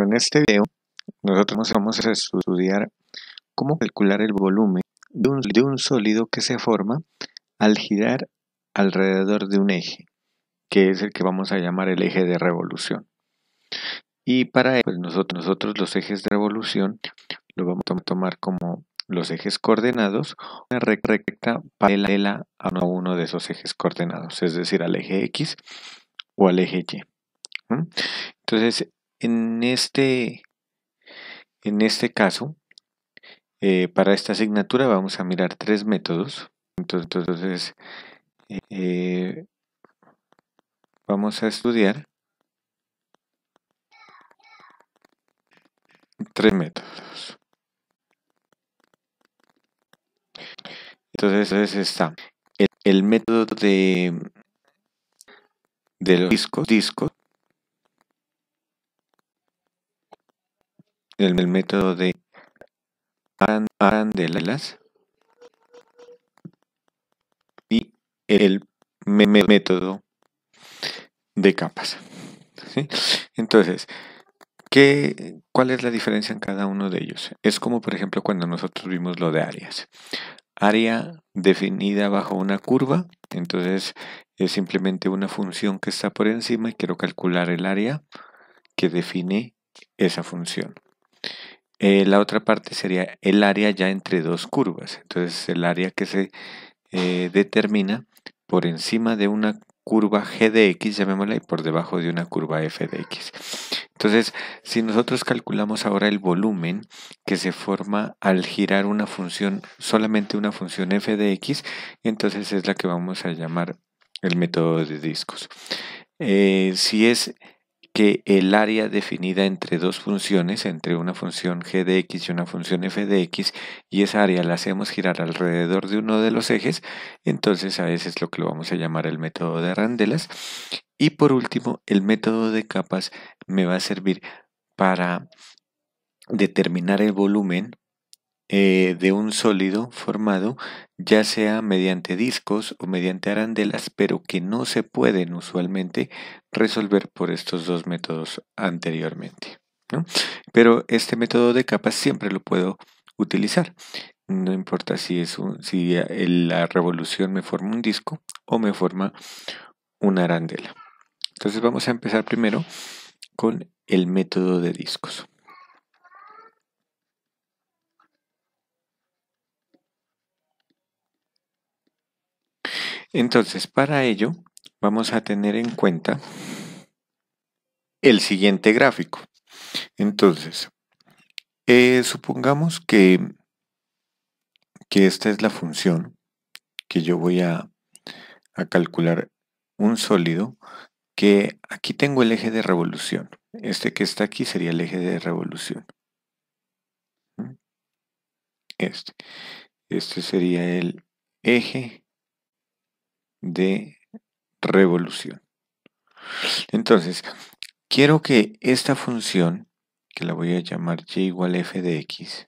en este video nosotros vamos a estudiar cómo calcular el volumen de un, sólido que se forma al girar alrededor de un eje, que es el que vamos a llamar el eje de revolución. Y para ello, pues, nosotros, nosotros los ejes de revolución lo vamos a tomar como los ejes coordenados, una recta paralela a uno de esos ejes coordenados, es decir, al eje X o al eje Y. Entonces, en este, en este caso, eh, para esta asignatura vamos a mirar tres métodos. Entonces, eh, vamos a estudiar tres métodos. Entonces está el, el método de, los disco discos el método de Arandelas y el método de capas. Entonces, ¿cuál es la diferencia en cada uno de ellos? Es como, por ejemplo, cuando nosotros vimos lo de áreas. Área definida bajo una curva, entonces es simplemente una función que está por encima y quiero calcular el área que define esa función. Eh, la otra parte sería el área ya entre dos curvas. Entonces el área que se eh, determina por encima de una curva g de x, llamémosla, y por debajo de una curva f de x. Entonces, si nosotros calculamos ahora el volumen que se forma al girar una función, solamente una función f de x, entonces es la que vamos a llamar el método de discos. Eh, si es que el área definida entre dos funciones, entre una función g de x y una función f de x, y esa área la hacemos girar alrededor de uno de los ejes, entonces a ese es lo que lo vamos a llamar el método de randelas. Y por último, el método de capas me va a servir para determinar el volumen eh, de un sólido formado, ya sea mediante discos o mediante arandelas, pero que no se pueden usualmente resolver por estos dos métodos anteriormente. Pero este método de capas siempre lo puedo utilizar. No importa si, es si la revolución me forma un disco o me forma una arandela. Entonces vamos a empezar primero con el método de discos. Entonces, para ello, vamos a tener en cuenta el siguiente gráfico. Entonces, eh, supongamos que, que esta es la función que yo voy a, a calcular un sólido que aquí tengo el eje de revolución. Este que está aquí sería el eje de revolución. ¿Mm? Este. Este sería el eje de revolución. Entonces, quiero que esta función, que la voy a llamar y igual f de x,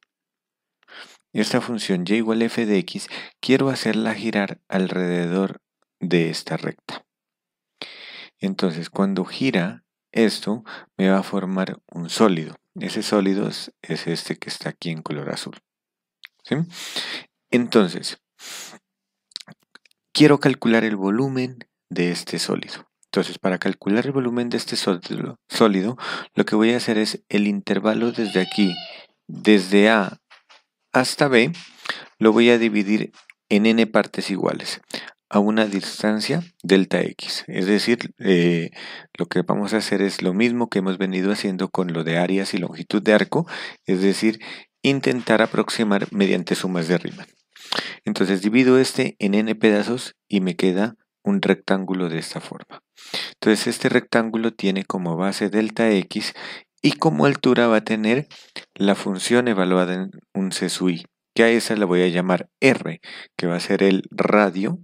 esta función y igual f de x, quiero hacerla girar alrededor de esta recta. Entonces, cuando gira esto, me va a formar un sólido. Ese sólido es, este que está aquí en color azul. Entonces, quiero calcular el volumen de este sólido. Entonces, para calcular el volumen de este sólido, lo que voy a hacer es el intervalo desde aquí, desde A hasta B, lo voy a dividir en n partes iguales a una distancia delta x. Es decir, eh, lo que vamos a hacer es lo mismo que hemos venido haciendo con lo de áreas y longitud de arco, es decir, intentar aproximar mediante sumas de Riemann. Entonces divido este en n pedazos y me queda un rectángulo de esta forma. Entonces este rectángulo tiene como base delta x y como altura va a tener la función evaluada en un C i que a esa la voy a llamar r, que va a ser el radio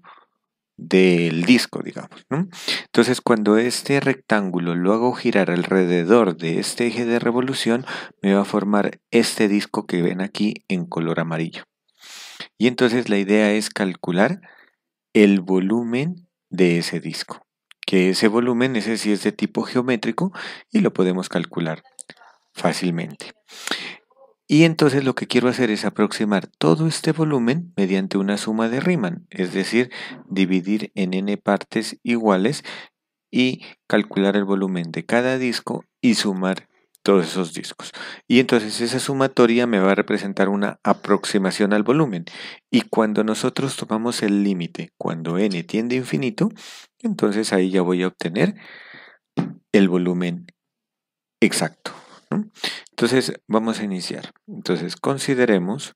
del disco, digamos. Entonces, cuando este rectángulo lo hago girar alrededor de este eje de revolución, me va a formar este disco que ven aquí en color amarillo. Y entonces la idea es calcular el volumen de ese disco, que ese volumen, ese sí es de tipo geométrico y lo podemos calcular fácilmente. Y entonces lo que quiero hacer es aproximar todo este volumen mediante una suma de Riemann, es decir, dividir en n partes iguales y calcular el volumen de cada disco y sumar todos esos discos. Y entonces esa sumatoria me va a representar una aproximación al volumen. Y cuando nosotros tomamos el límite, cuando n tiende a infinito, entonces ahí ya voy a obtener el volumen exacto. Entonces vamos a iniciar. Entonces consideremos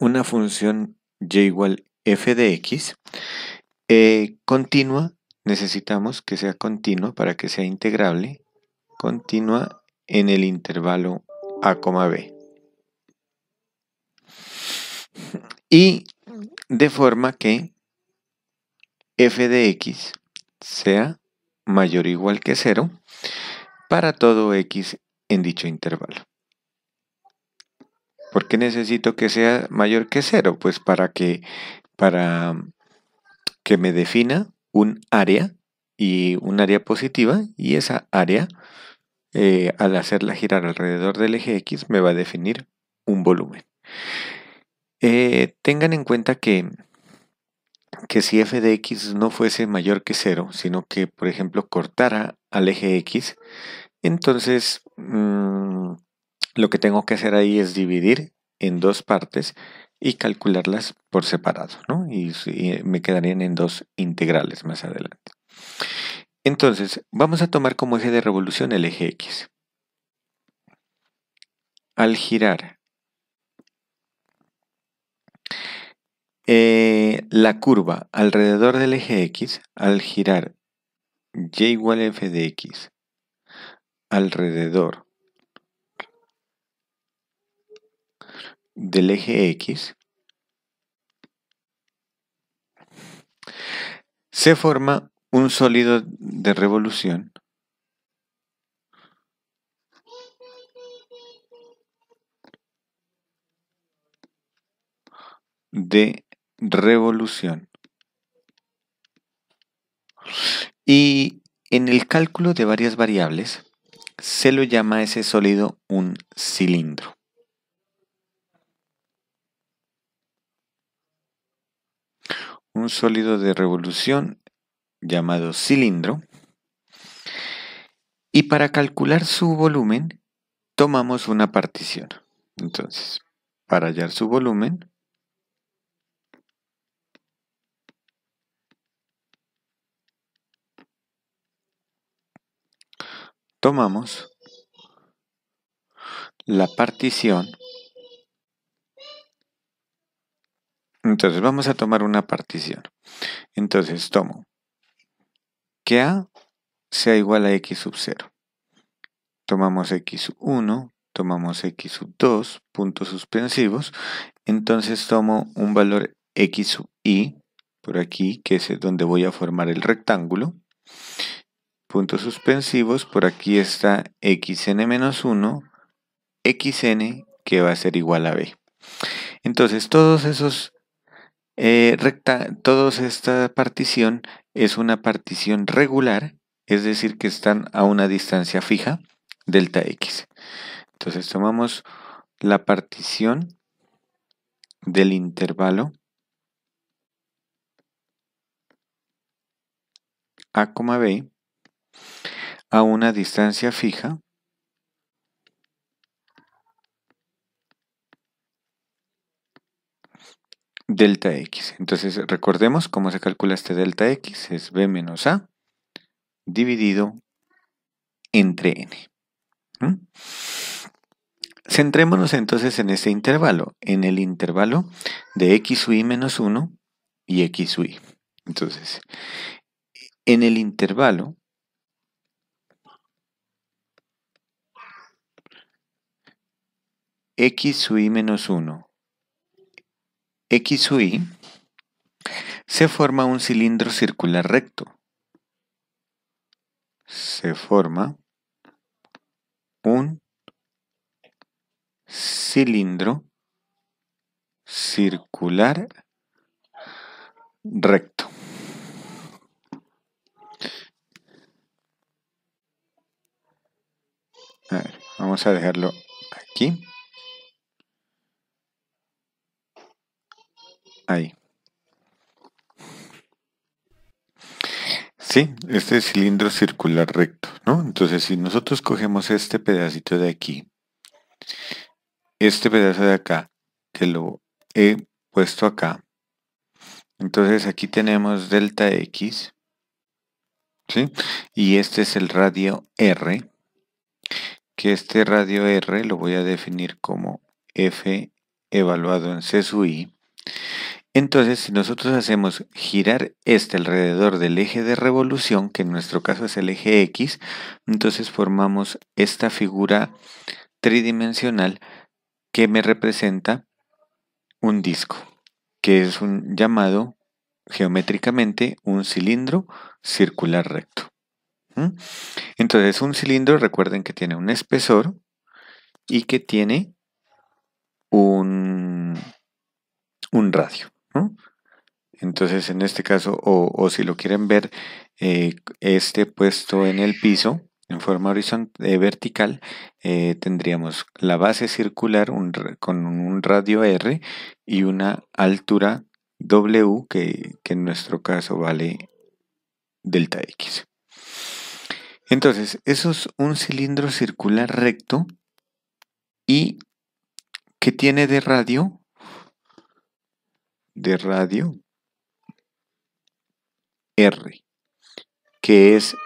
una función y igual f de x eh, continua. Necesitamos que sea continua para que sea integrable continua en el intervalo A, B. Y de forma que f de x sea mayor o igual que 0 para todo x en dicho intervalo. ¿Por qué necesito que sea mayor que 0? Pues para que, para que me defina un área y un área positiva y esa área eh, al hacerla girar alrededor del eje X me va a definir un volumen. Eh, tengan en cuenta que, que si f de x no fuese mayor que 0, sino que por ejemplo cortara al eje X, entonces mm, lo que tengo que hacer ahí es dividir en dos partes y calcularlas por separado, y eh, me quedarían en dos integrales más adelante. Entonces, vamos a tomar como eje de revolución el eje X. Al girar eh, la curva alrededor del eje X, al girar y igual a f de x alrededor del eje X, se forma un sólido de revolución de revolución. Y en el cálculo de varias variables se lo llama ese sólido un cilindro. Un sólido de revolución llamado cilindro, y para calcular su volumen tomamos una partición. Entonces, para hallar su volumen, tomamos la partición. Entonces vamos a tomar una partición. Entonces tomo que A sea igual a X sub 0. Tomamos X1, sub tomamos X sub 2, puntos suspensivos. Entonces tomo un valor X sub I por aquí, que es donde voy a formar el rectángulo. Puntos suspensivos, por aquí está xn-1, xn que va a ser igual a b. Entonces, todos esos eh, recta, toda esta partición es una partición regular, es decir, que están a una distancia fija, delta x. Entonces tomamos la partición del intervalo a, b a una distancia fija delta x. Entonces recordemos cómo se calcula este delta x, es b menos a dividido entre n. ¿Mm? Centrémonos entonces en este intervalo, en el intervalo de x i menos 1 y x i. Entonces, en el intervalo x i menos 1 X Y, se forma un cilindro circular recto. Se forma un cilindro circular recto. vamos a dejarlo aquí. ahí. Sí, este cilindro circular recto, ¿no? Entonces, si nosotros cogemos este pedacito de aquí, este pedazo de acá, que lo he puesto acá, entonces aquí tenemos delta X, ¿sí? Y este es el radio R, que este radio R lo voy a definir como F evaluado en C sub I, entonces, si nosotros hacemos girar este alrededor del eje de revolución, que en nuestro caso es el eje X, entonces formamos esta figura tridimensional que me representa un disco, que es un llamado geométricamente un cilindro circular recto. Entonces, un cilindro, recuerden que tiene un espesor y que tiene un, un radio. Entonces, en este caso, o, si lo quieren ver, eh, este puesto en el piso, en forma horizontal, eh, vertical, eh, tendríamos la base circular con un radio R y una altura W, que, que en nuestro caso vale delta X. Entonces, eso es un cilindro circular recto y que tiene de radio de radio R, que es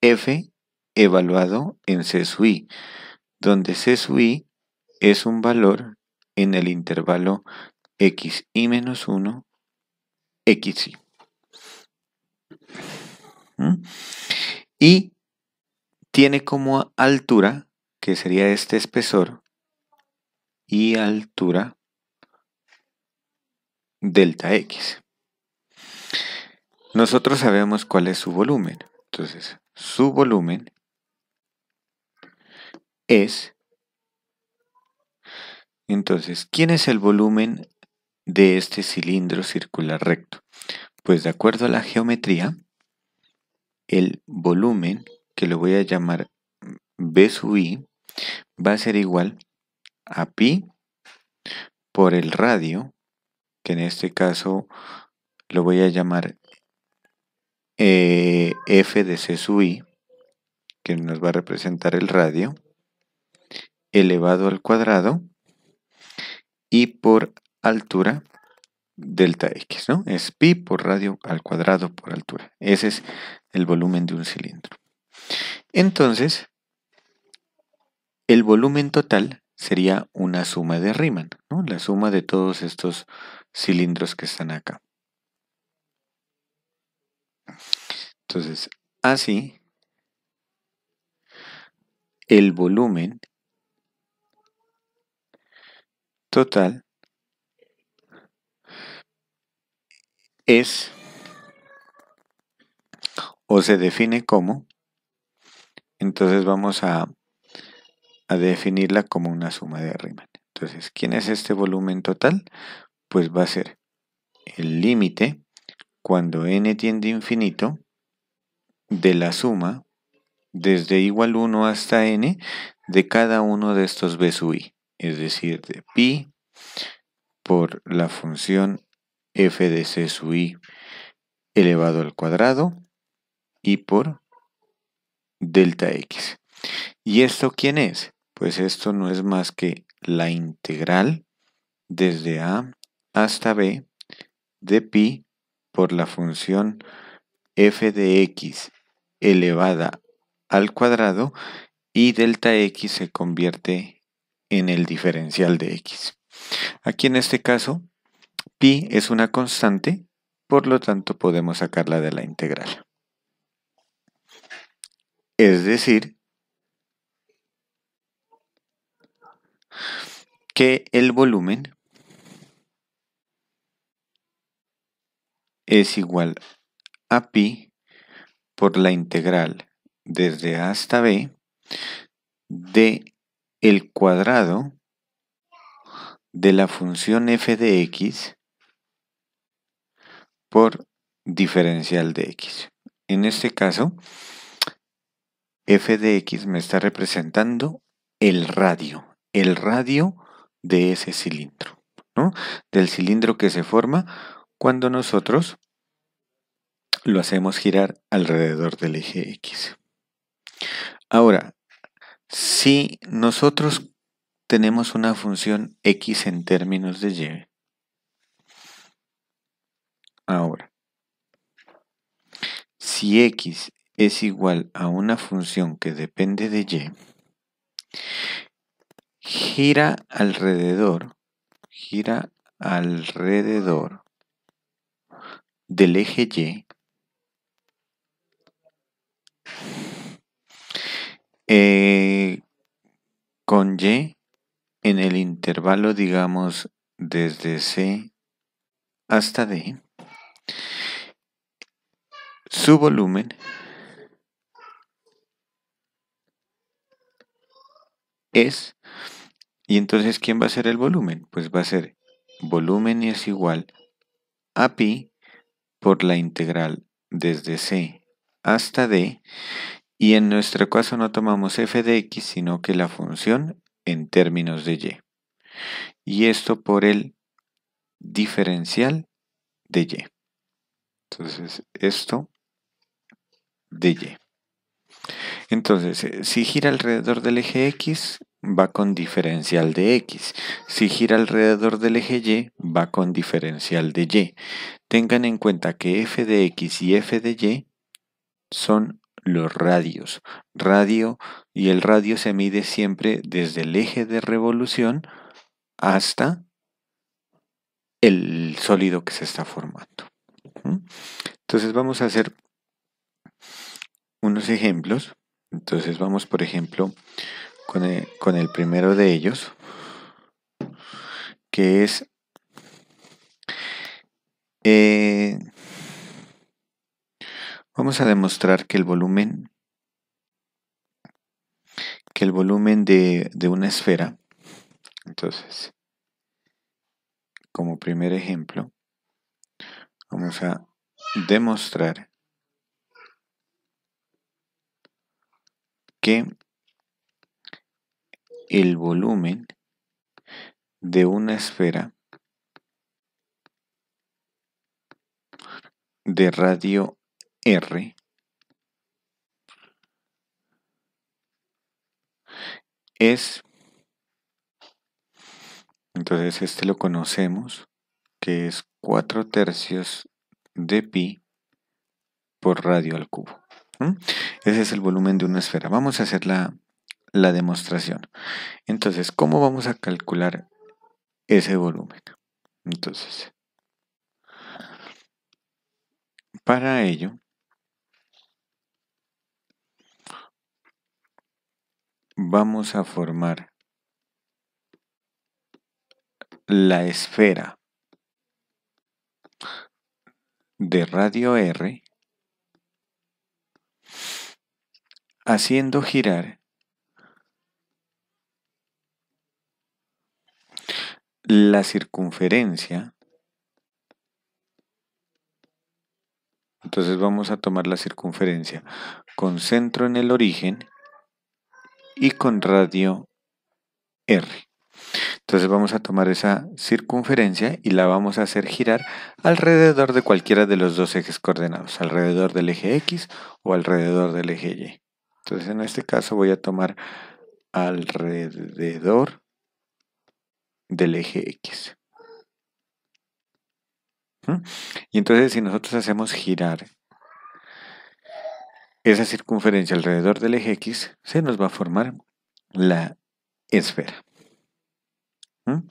F evaluado en C sub i, donde C sub i es un valor en el intervalo x i menos 1, x ¿Mm? Y tiene como altura, que sería este espesor, y altura delta X. Nosotros sabemos cuál es su volumen. Entonces, su volumen es... Entonces, ¿quién es el volumen de este cilindro circular recto? Pues de acuerdo a la geometría, el volumen, que lo voy a llamar B sub I, va a ser igual a pi por el radio que en este caso lo voy a llamar eh, F de C sub I, que nos va a representar el radio, elevado al cuadrado y por altura delta X, ¿no? Es pi por radio al cuadrado por altura. Ese es el volumen de un cilindro. Entonces, el volumen total sería una suma de Riemann, ¿no? La suma de todos estos cilindros que están acá. Entonces, así, el volumen total es o se define como, entonces vamos a, a definirla como una suma de Riemann. Entonces, ¿quién es este volumen total? pues va a ser el límite cuando n tiende a infinito de la suma desde igual 1 hasta n de cada uno de estos b sub i, es decir, de pi por la función f de c sub i elevado al cuadrado y por delta x. ¿Y esto quién es? Pues esto no es más que la integral desde a hasta b de pi por la función f de x elevada al cuadrado y delta x se convierte en el diferencial de x. Aquí en este caso, pi es una constante, por lo tanto podemos sacarla de la integral. Es decir, que el volumen es igual a pi por la integral desde a hasta b de el cuadrado de la función f de x por diferencial de x. En este caso, f de x me está representando el radio, el radio de ese cilindro, ¿no? del cilindro que se forma cuando nosotros lo hacemos girar alrededor del eje X. Ahora, si nosotros tenemos una función X en términos de Y, ahora, si X es igual a una función que depende de Y, gira alrededor, gira alrededor del eje Y eh, con Y en el intervalo, digamos, desde C hasta D, su volumen es, y entonces, ¿quién va a ser el volumen? Pues va a ser volumen es igual a pi por la integral desde c hasta d y en nuestro caso no tomamos f de x sino que la función en términos de y y esto por el diferencial de y entonces esto de y entonces eh, si gira alrededor del eje x va con diferencial de x. Si gira alrededor del eje y, va con diferencial de y. Tengan en cuenta que f de x y f de y son los radios. Radio y el radio se mide siempre desde el eje de revolución hasta el sólido que se está formando. Entonces vamos a hacer unos ejemplos. Entonces vamos, por ejemplo, con el, con el primero de ellos, que es eh, vamos a demostrar que el volumen que el volumen de una esfera entonces como primer ejemplo vamos a demostrar que el volumen de una esfera de radio R es entonces este lo conocemos que es 4 tercios de pi por radio al cubo. Ese es el volumen de una esfera. Vamos a hacer la, la demostración. Entonces, ¿cómo vamos a calcular ese volumen? Entonces, para ello, vamos a formar la esfera de radio R haciendo girar la circunferencia. Entonces vamos a tomar la circunferencia con centro en el origen y con radio R. Entonces vamos a tomar esa circunferencia y la vamos a hacer girar alrededor de cualquiera de los dos ejes coordenados, alrededor del eje X o alrededor del eje Y. Entonces en este caso voy a tomar alrededor del eje X. ¿Mm? Y entonces si nosotros hacemos girar esa circunferencia alrededor del eje X, se nos va a formar la esfera. ¿Mm?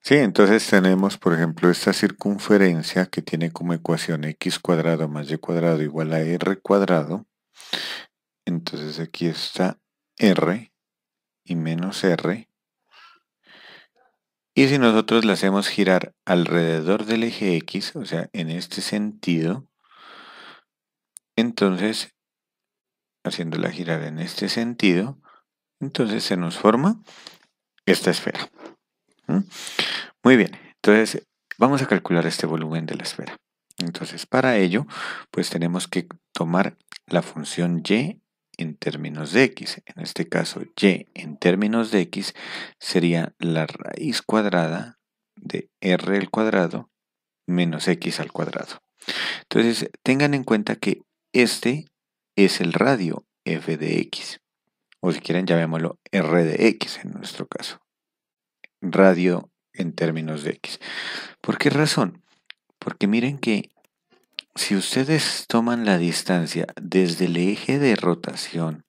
Sí, entonces tenemos, por ejemplo, esta circunferencia que tiene como ecuación x cuadrado más y cuadrado igual a r cuadrado. Entonces aquí está R y menos R. Y si nosotros la hacemos girar alrededor del eje X, o sea, en este sentido, entonces, haciéndola girar en este sentido, entonces se nos forma esta esfera. Muy bien, entonces vamos a calcular este volumen de la esfera. Entonces, para ello, pues tenemos que tomar la función y en términos de x, en este caso y en términos de x sería la raíz cuadrada de r al cuadrado menos x al cuadrado. Entonces tengan en cuenta que este es el radio f de x, o si quieren llamémoslo r de x en nuestro caso, radio en términos de x. ¿Por qué razón? Porque miren que si ustedes toman la distancia desde el eje de rotación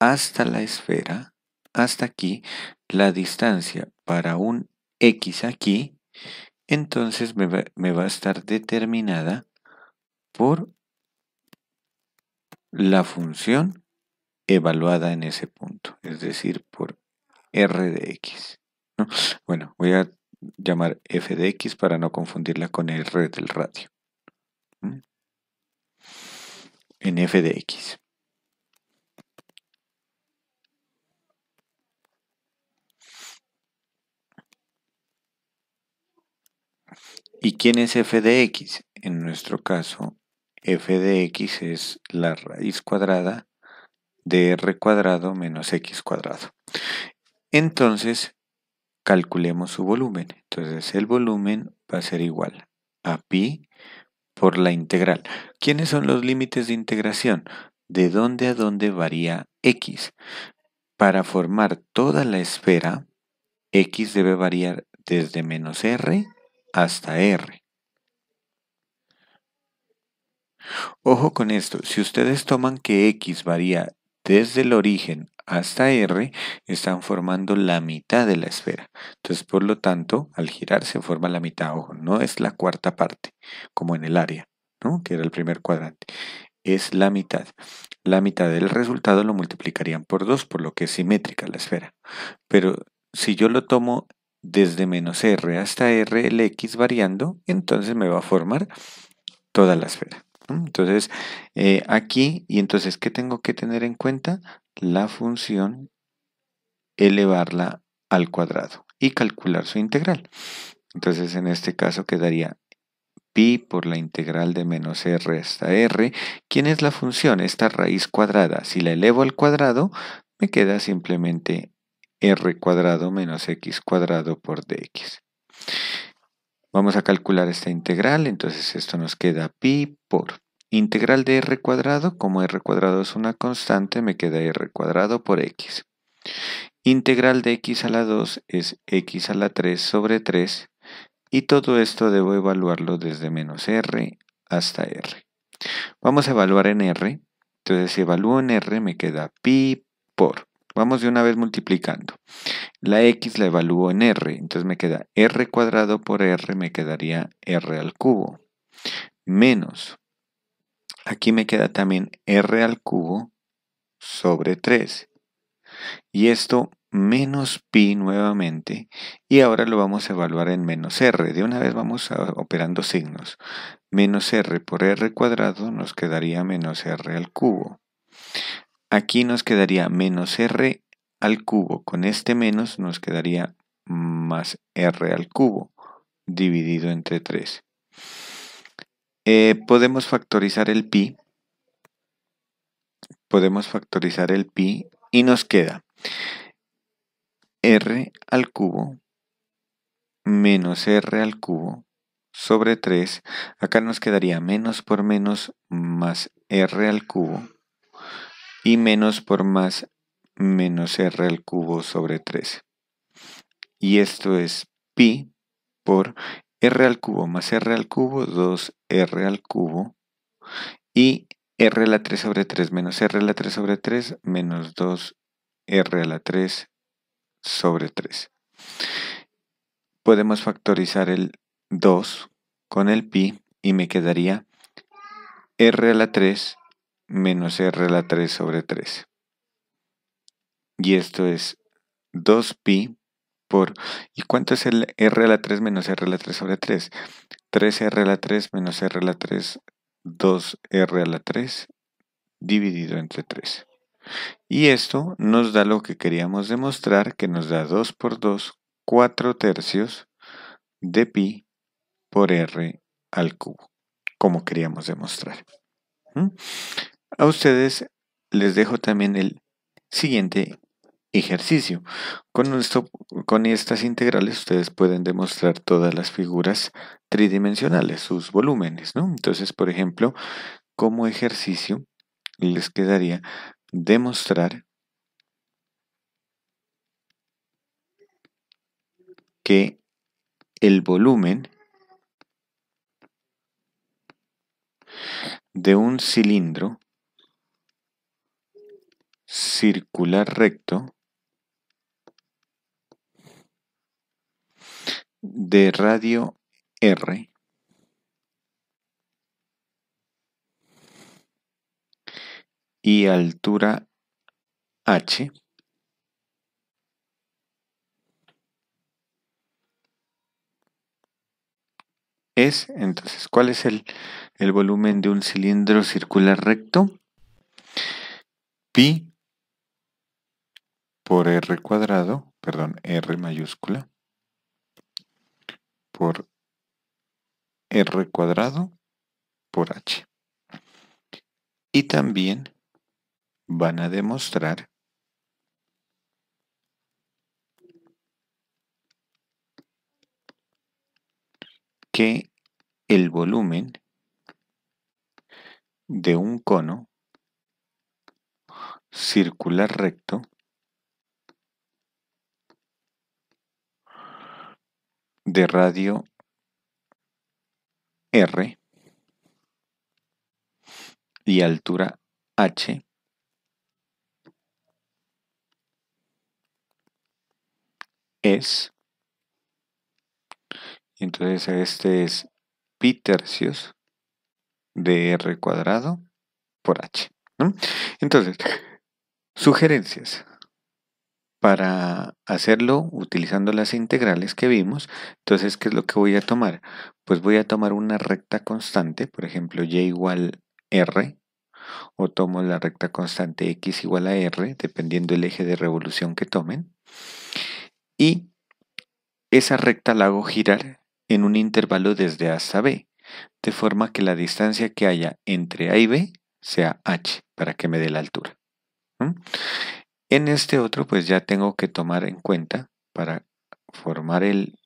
hasta la esfera, hasta aquí, la distancia para un x aquí, entonces me va, a estar determinada por la función evaluada en ese punto, es decir, por r de x. Bueno, voy a llamar f de x para no confundirla con r del radio en f de x. ¿Y quién es f de x? En nuestro caso, f de x es la raíz cuadrada de r cuadrado menos x cuadrado. Entonces, calculemos su volumen. Entonces, el volumen va a ser igual a pi la integral. ¿Quiénes son los límites de integración? De dónde a dónde varía x. Para formar toda la esfera, x debe variar desde menos r hasta r. Ojo con esto, si ustedes toman que x varía desde el origen hasta R están formando la mitad de la esfera. Entonces, por lo tanto, al girar se forma la mitad, ojo, no es la cuarta parte, como en el área, ¿no? que era el primer cuadrante. Es la mitad. La mitad del resultado lo multiplicarían por 2, por lo que es simétrica la esfera. Pero si yo lo tomo desde menos R hasta R, el X variando, entonces me va a formar toda la esfera. Entonces, eh, aquí, y entonces, ¿qué tengo que tener en cuenta? la función, elevarla al cuadrado y calcular su integral. Entonces en este caso quedaría pi por la integral de menos r hasta r. ¿Quién es la función? Esta raíz cuadrada. Si la elevo al cuadrado, me queda simplemente r cuadrado menos x cuadrado por dx. Vamos a calcular esta integral, entonces esto nos queda pi por integral de r cuadrado, como r cuadrado es una constante, me queda r cuadrado por x. Integral de x a la 2 es x a la 3 sobre 3 y todo esto debo evaluarlo desde menos r hasta r. Vamos a evaluar en r, entonces si evalúo en r me queda pi por. Vamos de una vez multiplicando. La x la evalúo en r, entonces me queda r cuadrado por r, me quedaría r al cubo. Menos Aquí me queda también r al cubo sobre 3. Y esto menos pi nuevamente y ahora lo vamos a evaluar en menos r. De una vez vamos operando signos. Menos r por r cuadrado nos quedaría menos r al cubo. Aquí nos quedaría menos r al cubo. Con este menos nos quedaría más r al cubo dividido entre 3. Eh, podemos factorizar el pi. Podemos factorizar el pi y nos queda r al cubo menos r al cubo sobre 3. Acá nos quedaría menos por menos más r al cubo y menos por más menos r al cubo sobre 3. Y esto es pi por r al cubo más r al cubo, 2r al cubo. Y r a la 3 sobre 3 menos r a la 3 sobre 3 menos 2r a la 3 sobre 3. Podemos factorizar el 2 con el pi y me quedaría r a la 3 menos r a la 3 sobre 3. Y esto es 2pi ¿Y cuánto es el r a la 3 menos r a la 3 sobre 3? 3r a la 3 menos r a la 3, 2r a la 3 dividido entre 3. Y esto nos da lo que queríamos demostrar, que nos da 2 por 2, 4 tercios de pi por r al cubo, como queríamos demostrar. ¿Mm? A ustedes les dejo también el siguiente ejercicio. Con, esto, con estas integrales ustedes pueden demostrar todas las figuras tridimensionales, sus volúmenes, Entonces, por ejemplo, como ejercicio les quedaría demostrar que el volumen de un cilindro circular recto de Radio R. y altura H. Es entonces, ¿cuál es el, volumen de un cilindro circular recto? Pi por R cuadrado, perdón, R mayúscula, por r cuadrado por h. Y también van a demostrar que el volumen de un cono circular recto de radio R y altura H es entonces este es pi tercios de R cuadrado por H. Entonces, sugerencias para hacerlo utilizando las integrales que vimos, entonces, ¿qué es lo que voy a tomar? Pues voy a tomar una recta constante, por ejemplo, y igual r, o tomo la recta constante x igual a r, dependiendo el eje de revolución que tomen, y esa recta la hago girar en un intervalo desde A hasta B, de forma que la distancia que haya entre A y B sea h, para que me dé la altura. En este otro pues ya tengo que tomar en cuenta para formar el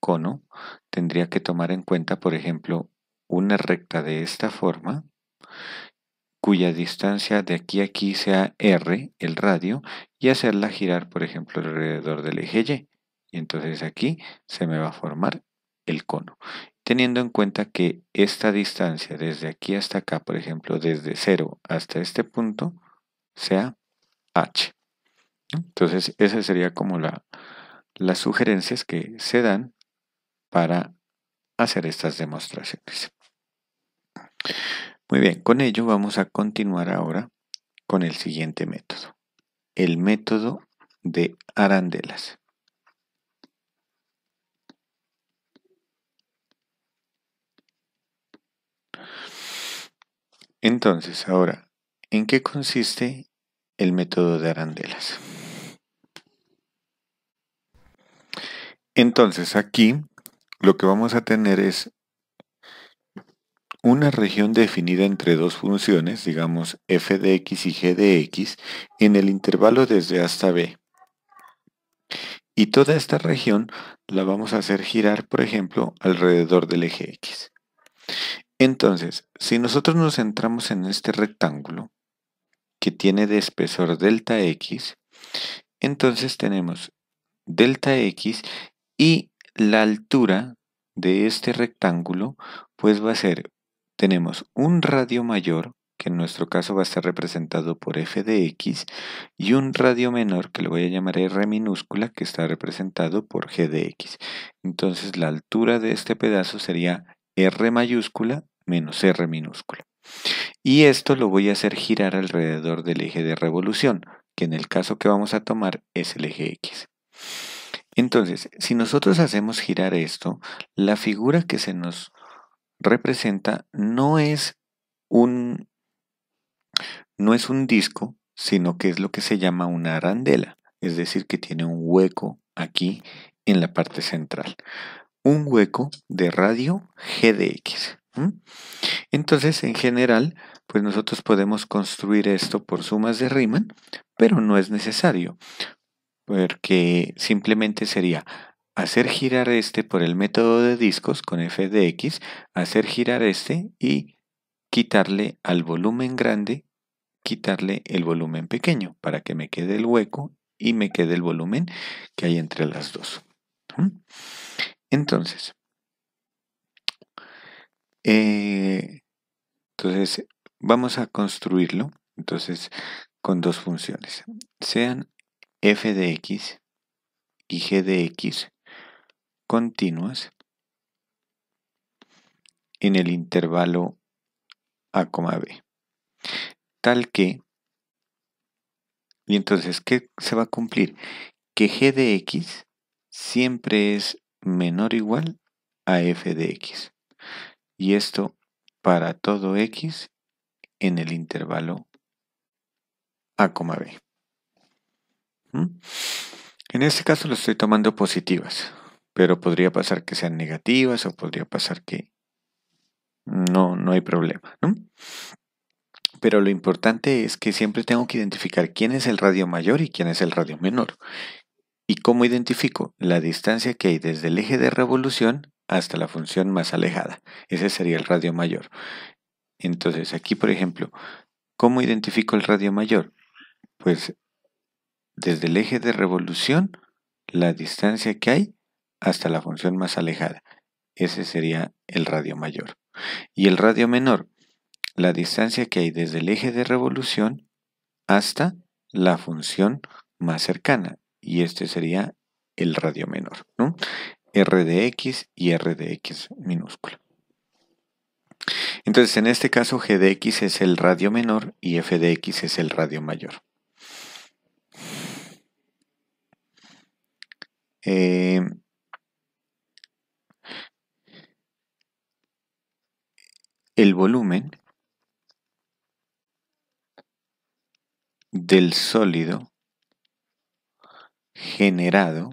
cono, tendría que tomar en cuenta por ejemplo una recta de esta forma cuya distancia de aquí a aquí sea r, el radio, y hacerla girar por ejemplo alrededor del eje y. Y entonces aquí se me va a formar el cono. Teniendo en cuenta que esta distancia desde aquí hasta acá, por ejemplo, desde 0 hasta este punto, sea h. Entonces, esa sería como las sugerencias que se dan para hacer estas demostraciones. Muy bien, con ello vamos a continuar ahora con el siguiente método, el método de arandelas. Entonces, ahora, ¿en qué consiste el método de arandelas? Entonces aquí lo que vamos a tener es una región definida entre dos funciones, digamos f de x y g de x, en el intervalo desde hasta b. Y toda esta región la vamos a hacer girar, por ejemplo, alrededor del eje x. Entonces, si nosotros nos centramos en este rectángulo, que tiene de espesor delta x, entonces tenemos delta x y la altura de este rectángulo pues va a ser, tenemos un radio mayor, que en nuestro caso va a estar representado por f de x, y un radio menor, que le voy a llamar r minúscula, que está representado por g de x. Entonces la altura de este pedazo sería r mayúscula menos r minúscula. Y esto lo voy a hacer girar alrededor del eje de revolución, que en el caso que vamos a tomar es el eje x. Entonces, si nosotros hacemos girar esto, la figura que se nos representa no es un, no es un disco, sino que es lo que se llama una arandela, es decir, que tiene un hueco aquí en la parte central. Un hueco de radio de X. Entonces, en general, pues nosotros podemos construir esto por sumas de Riemann, pero no es necesario, porque simplemente sería hacer girar este por el método de discos con f de x, hacer girar este y quitarle al volumen grande, quitarle el volumen pequeño para que me quede el hueco y me quede el volumen que hay entre las dos. Entonces, eh, entonces vamos a construirlo entonces con dos funciones. Sean f de x y g de x continuas en el intervalo a, b. Tal que, y entonces, ¿qué se va a cumplir? Que g de x siempre es menor o igual a f de x. Y esto para todo x en el intervalo a, b. En este caso lo estoy tomando positivas, pero podría pasar que sean negativas o podría pasar que no, no hay problema. Pero lo importante es que siempre tengo que identificar quién es el radio mayor y quién es el radio menor. ¿Y cómo identifico? La distancia que hay desde el eje de revolución hasta la función más alejada. Ese sería el radio mayor. Entonces, aquí, por ejemplo, ¿cómo identifico el radio mayor? Pues desde el eje de revolución la distancia que hay hasta la función más alejada. Ese sería el radio mayor. Y el radio menor, la distancia que hay desde el eje de revolución hasta la función más cercana. Y este sería el radio menor, R de x y R de x minúscula. Entonces, en este caso, g de x es el radio menor y f de x es el radio mayor. Eh, el volumen del sólido generado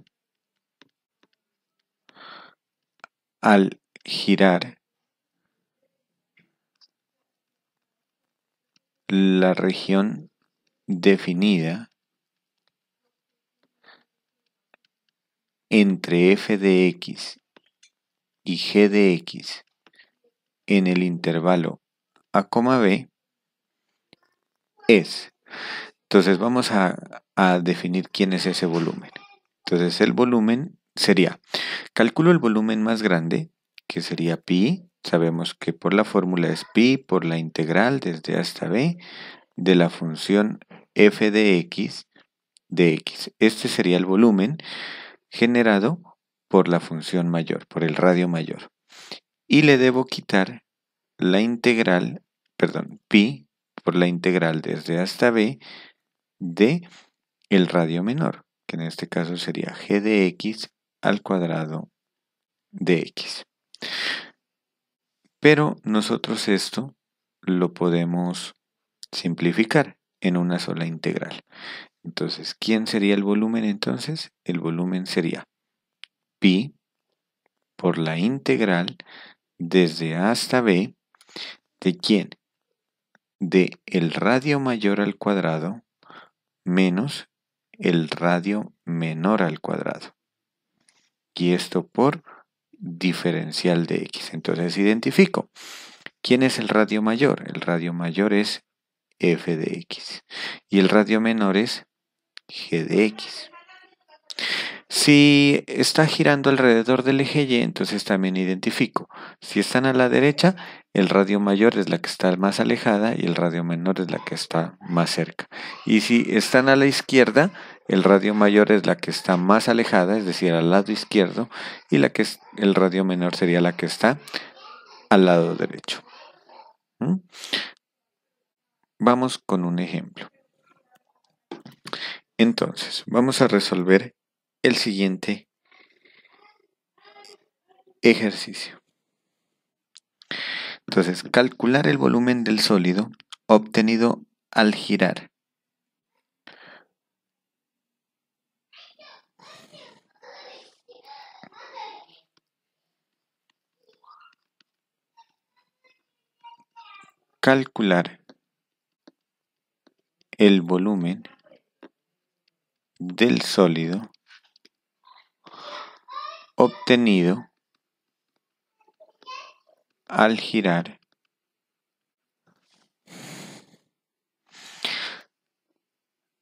al girar la región definida entre f de x y g de x en el intervalo a, b es. Entonces vamos a, definir quién es ese volumen. Entonces el volumen sería, calculo el volumen más grande, que sería pi, sabemos que por la fórmula es pi por la integral desde hasta b de la función f de x de x. Este sería el volumen generado por la función mayor, por el radio mayor. Y le debo quitar la integral, perdón, pi por la integral desde hasta b de el radio menor, que en este caso sería g de x al cuadrado de x. Pero nosotros esto lo podemos simplificar en una sola integral. Entonces, ¿quién sería el volumen entonces? El volumen sería pi por la integral desde A hasta B de quién? De el radio mayor al cuadrado menos el radio menor al cuadrado. Y esto por diferencial de x. Entonces identifico. ¿Quién es el radio mayor? El radio mayor es f de x. Y el radio menor es g de x. Si está girando alrededor del eje y, entonces también identifico. Si están a la derecha, el radio mayor es la que está más alejada y el radio menor es la que está más cerca. Y si están a la izquierda, el radio mayor es la que está más alejada, es decir, al lado izquierdo, y la que es, el radio menor sería la que está al lado derecho. ¿Mm? Vamos con un ejemplo. Entonces, vamos a resolver el siguiente ejercicio. Entonces, calcular el volumen del sólido obtenido al girar. Calcular el volumen del sólido obtenido al girar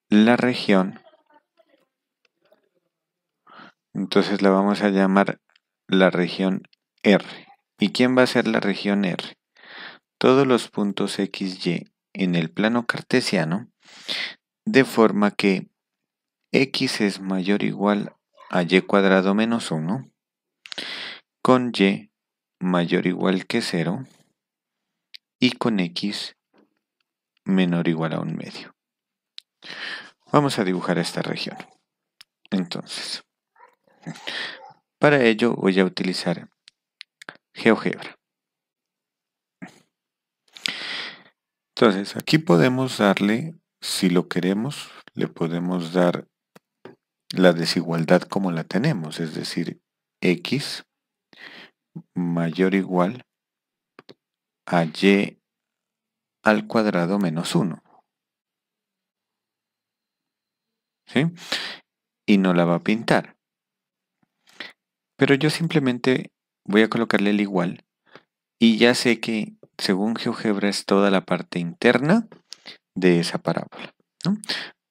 la región entonces la vamos a llamar la región R ¿y quién va a ser la región R? todos los puntos XY en el plano cartesiano de forma que x es mayor o igual a y cuadrado menos 1, con y mayor o igual que 0 y con x menor o igual a un medio. Vamos a dibujar esta región. Entonces, para ello voy a utilizar GeoGebra. Entonces, aquí podemos darle, si lo queremos, le podemos dar la desigualdad como la tenemos, es decir, x mayor o igual a y al cuadrado menos 1. ¿Sí? Y no la va a pintar. Pero yo simplemente voy a colocarle el igual y ya sé que según GeoGebra es toda la parte interna de esa parábola.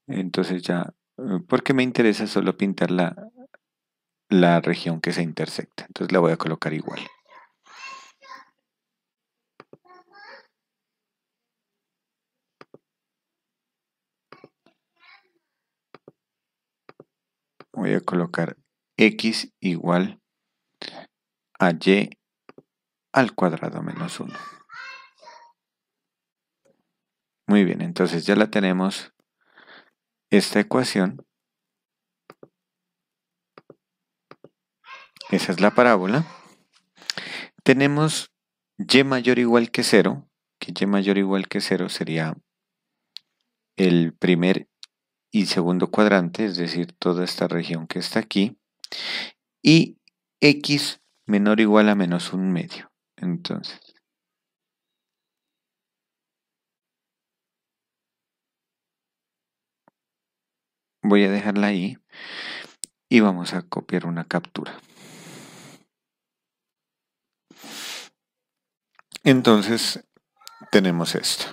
Entonces ya eh, porque me interesa solo pintar la, región que se intersecta. Entonces la voy a colocar igual. Voy a colocar x igual a y al cuadrado menos 1. Muy bien, entonces ya la tenemos esta ecuación, esa es la parábola, tenemos y mayor o igual que 0, que y mayor o igual que 0 sería el primer y segundo cuadrante, es decir, toda esta región que está aquí, y x menor o igual a menos un medio. Entonces, Voy a dejarla ahí y vamos a copiar una captura. Entonces tenemos esto.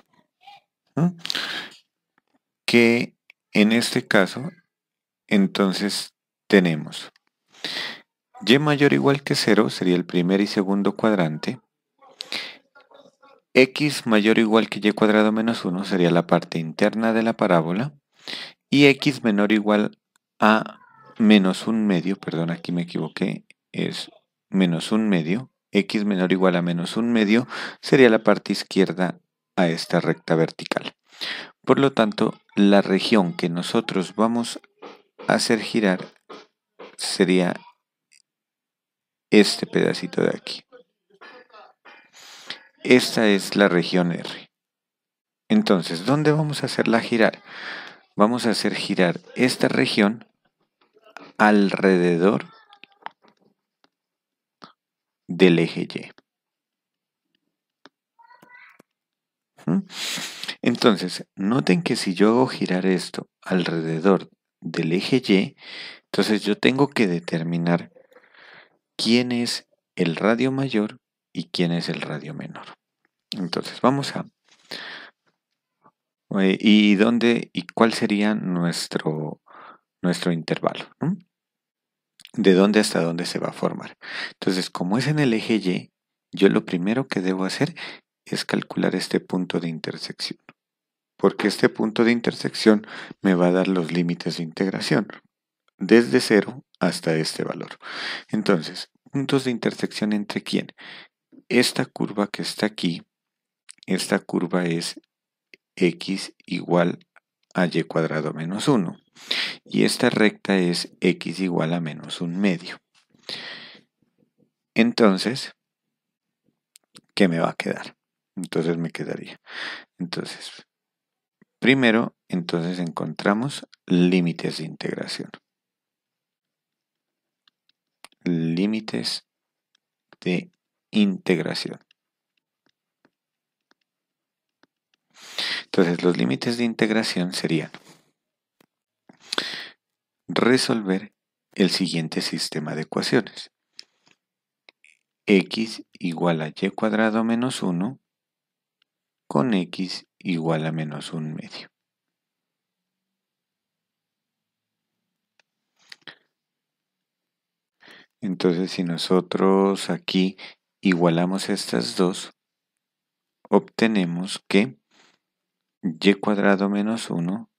Que en este caso, entonces tenemos y mayor o igual que 0 sería el primer y segundo cuadrante. x mayor o igual que y cuadrado menos 1 sería la parte interna de la parábola y x menor o igual a menos un medio, perdón, aquí me equivoqué, es menos un medio, x menor o igual a menos un medio sería la parte izquierda a esta recta vertical. Por lo tanto, la región que nosotros vamos a hacer girar sería este pedacito de aquí. Esta es la región R. Entonces, ¿dónde vamos a hacerla girar? vamos a hacer girar esta región alrededor del eje Y. ¿Mm? Entonces, noten que si yo hago girar esto alrededor del eje Y, entonces yo tengo que determinar quién es el radio mayor y quién es el radio menor. Entonces, vamos a y dónde y cuál sería nuestro, nuestro intervalo. De dónde hasta dónde se va a formar. Entonces, como es en el eje Y, yo lo primero que debo hacer es calcular este punto de intersección. Porque este punto de intersección me va a dar los límites de integración. Desde cero hasta este valor. Entonces, puntos de intersección entre quién? Esta curva que está aquí, esta curva es x igual a y cuadrado menos 1. Y esta recta es x igual a menos 1 medio. Entonces, ¿qué me va a quedar? Entonces me quedaría. Entonces, primero, entonces encontramos límites de integración. Límites de integración. Entonces los límites de integración serían resolver el siguiente sistema de ecuaciones. x igual a y cuadrado menos 1 con x igual a menos 1 medio. Entonces si nosotros aquí igualamos estas dos, obtenemos que y cuadrado menos 1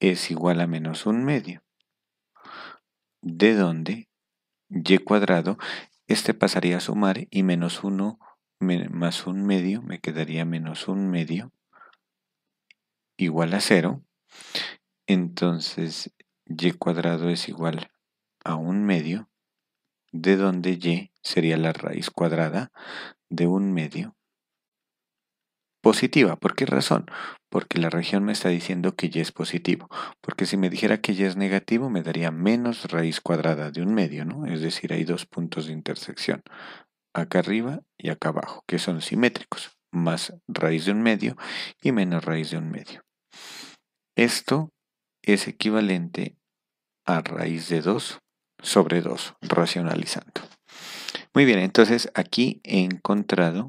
es igual a menos 1 medio. De dónde? y cuadrado, este pasaría a sumar y menos 1 más 1 medio, me quedaría menos 1 medio igual a 0. Entonces y cuadrado es igual a 1 medio, de dónde? y sería la raíz cuadrada de 1 medio positiva. ¿Por qué razón? Porque la región me está diciendo que y es positivo. Porque si me dijera que y es negativo, me daría menos raíz cuadrada de un medio, ¿no? Es decir, hay dos puntos de intersección, acá arriba y acá abajo, que son simétricos, más raíz de un medio y menos raíz de un medio. Esto es equivalente a raíz de 2 sobre 2, racionalizando. Muy bien, entonces aquí he encontrado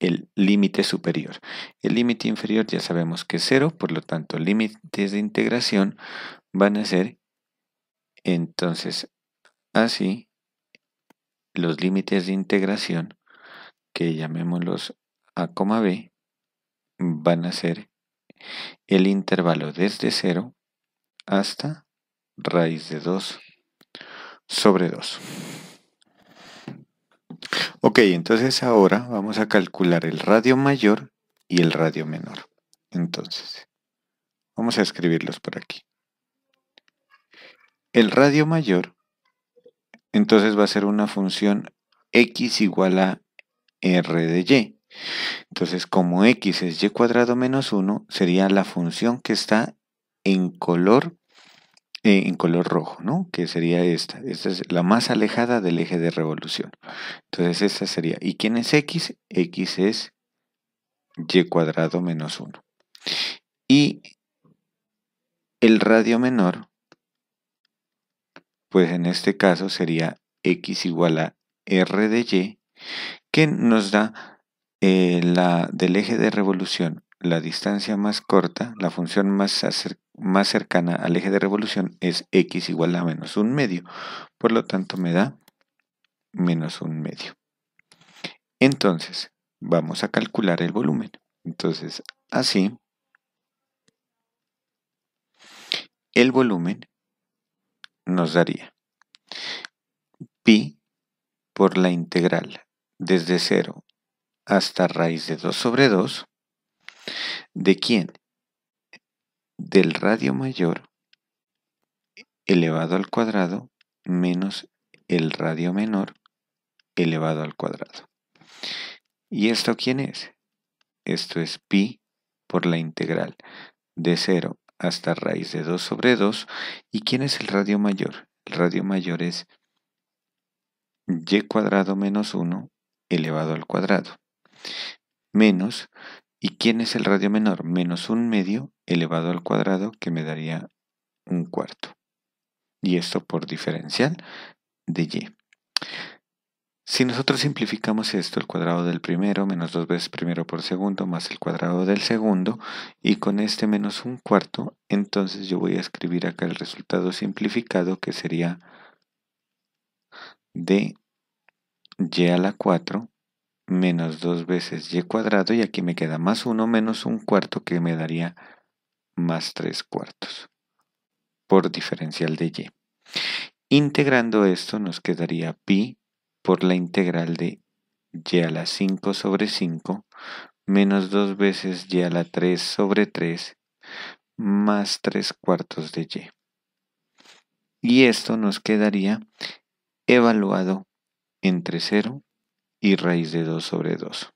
el límite superior. El límite inferior ya sabemos que es 0, por lo tanto límites de integración van a ser entonces así los límites de integración que llamémoslos a, b van a ser el intervalo desde 0 hasta raíz de 2 sobre 2. Ok, entonces ahora vamos a calcular el radio mayor y el radio menor. Entonces, vamos a escribirlos por aquí. El radio mayor, entonces va a ser una función x igual a r de y. Entonces, como x es y cuadrado menos 1, sería la función que está en color eh, en color rojo, ¿no? Que sería esta. Esta es la más alejada del eje de revolución. Entonces esta sería. ¿Y quién es x? x es y cuadrado menos 1. Y el radio menor, pues en este caso sería x igual a r de y, que nos da eh, la, del eje de revolución la distancia más corta, la función más acercada, más cercana al eje de revolución es x igual a menos un medio. Por lo tanto me da menos un medio. Entonces, vamos a calcular el volumen. Entonces, así, el volumen nos daría pi por la integral desde 0 hasta raíz de 2 sobre 2, ¿de quién? del radio mayor elevado al cuadrado menos el radio menor elevado al cuadrado. ¿Y esto quién es? Esto es pi por la integral de 0 hasta raíz de 2 sobre 2. ¿Y quién es el radio mayor? El radio mayor es y cuadrado menos 1 elevado al cuadrado menos ¿Y quién es el radio menor? Menos un medio elevado al cuadrado que me daría un cuarto. Y esto por diferencial de y. Si nosotros simplificamos esto, el cuadrado del primero menos dos veces primero por segundo más el cuadrado del segundo y con este menos un cuarto, entonces yo voy a escribir acá el resultado simplificado que sería de y a la 4 menos 2 veces y cuadrado y aquí me queda más 1 menos 1 cuarto que me daría más 3 cuartos por diferencial de y. Integrando esto nos quedaría pi por la integral de y a la 5 sobre 5 menos 2 veces y a la 3 sobre 3 más 3 cuartos de y. Y esto nos quedaría evaluado entre 0 y raíz de 2 sobre 2.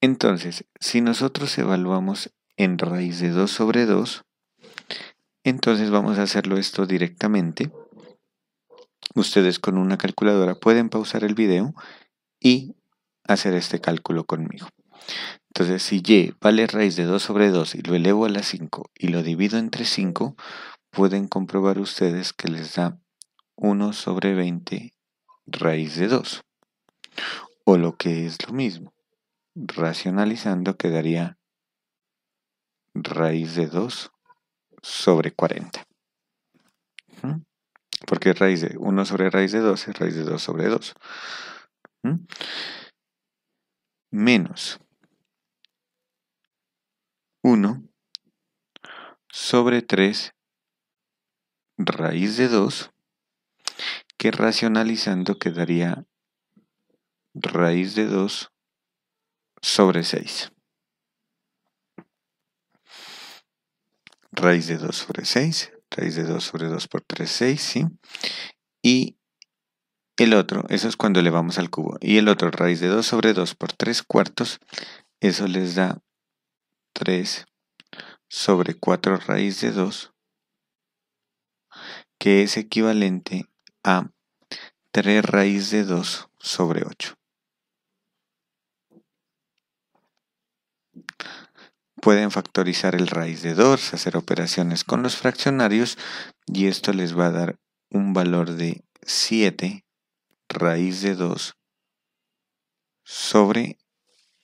Entonces, si nosotros evaluamos en raíz de 2 sobre 2, entonces vamos a hacerlo esto directamente. Ustedes con una calculadora pueden pausar el video y hacer este cálculo conmigo. Entonces, si y vale raíz de 2 sobre 2 y lo elevo a la 5 y lo divido entre 5, pueden comprobar ustedes que les da 1 sobre 20 raíz de 2 o lo que es lo mismo. Racionalizando quedaría raíz de 2 sobre 40. Porque raíz de 1 sobre raíz de 2 es raíz de 2 sobre 2. Menos 1 sobre 3 raíz de 2 que racionalizando quedaría raíz de 2 sobre 6. Raíz de 2 sobre 6, raíz de 2 sobre 2 por 3, 6, ¿sí? Y el otro, eso es cuando elevamos al cubo. Y el otro, raíz de 2 sobre 2 por 3 cuartos, eso les da 3 sobre 4 raíz de 2, que es equivalente a 3 raíz de 2 sobre 8. Pueden factorizar el raíz de 2, hacer operaciones con los fraccionarios y esto les va a dar un valor de 7 raíz de 2 sobre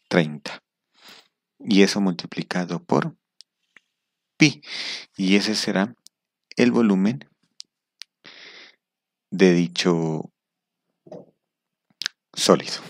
30. Y eso multiplicado por pi. Y ese será el volumen de dicho sólido.